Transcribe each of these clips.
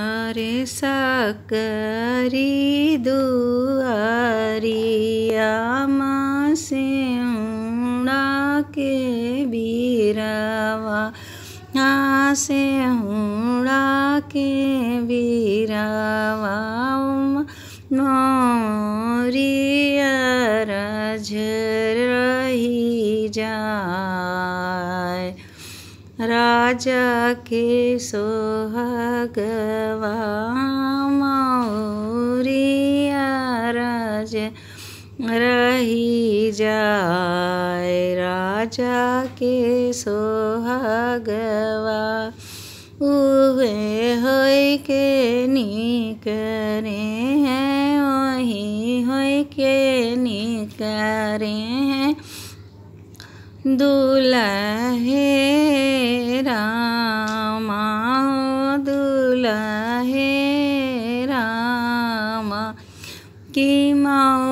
हमारे सकरी दुआरिया माँ से उड़ा के बीरवा यहाँ से उड़ा के बीरवा राजा के सोहगवा राज रही जाए राजा के सोहगवा उवे हो के रे हैं वही हो के निकरे हैं दुल्हे रामा दुल्हे रामा की मौरिया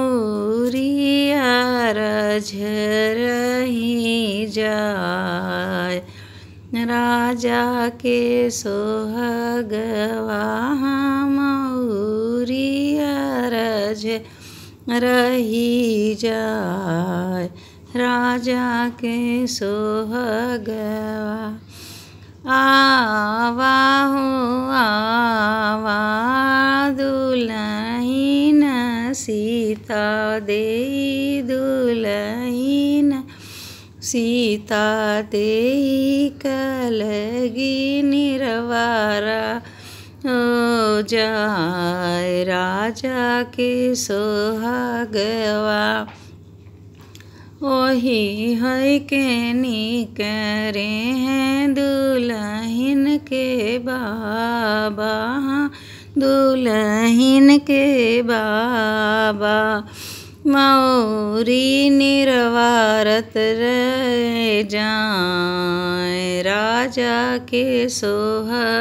रज रही जाय राजा के सोहगवा मौरिया रज रही जाए राजा के सोहगवा आवा हो आवा दुलहीन सीता दे दुलहीन सीता दे कलगी निरवारा ओ जाय राजा के सोहगवा वही है कहनी करे हैं दुल्हन के बाबा हाँ, दुल्हन के बाबा मौरी निर्वारत रह जाए राजा के सोहगवा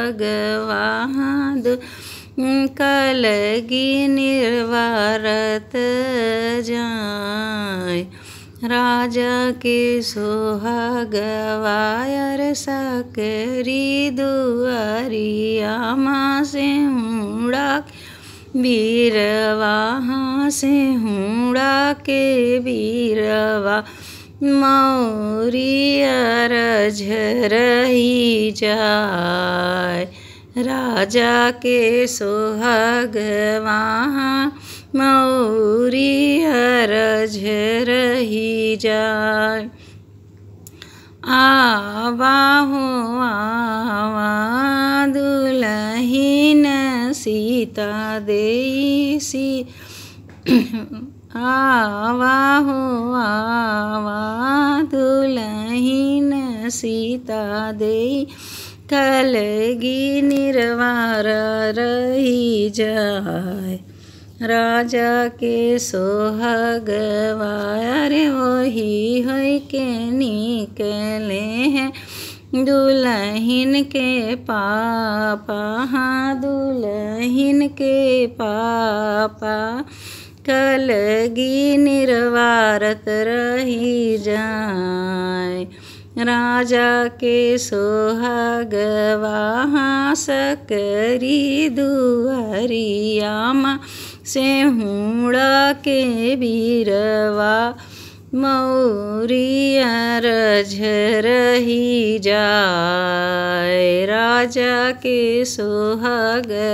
कलगी निर्वारत जाए राजा के सोहाग वायर सकरी दुआरिया माँ से हूड़ा बीरवा से हूड़ा के बीरवा मौरियर रही जा राजा के सोहाग वहाँ मौरी हर रही जाय आवाहो आवा दुलहीन सीता देसी हो आवा दुलहीन सीता देई कलगी निर्वार रही जाए राजा के सोहगवाया वही है के निकले हैं दुल्हन के पापा हाँ दुल्हन के पापा कलगी निर्वारत रही जाए राजा के सोहागवाहाँ सकरी दुआरियामा से हूड़ा के बीरवा मौरिया रज रही जाए राजा के सोहागवा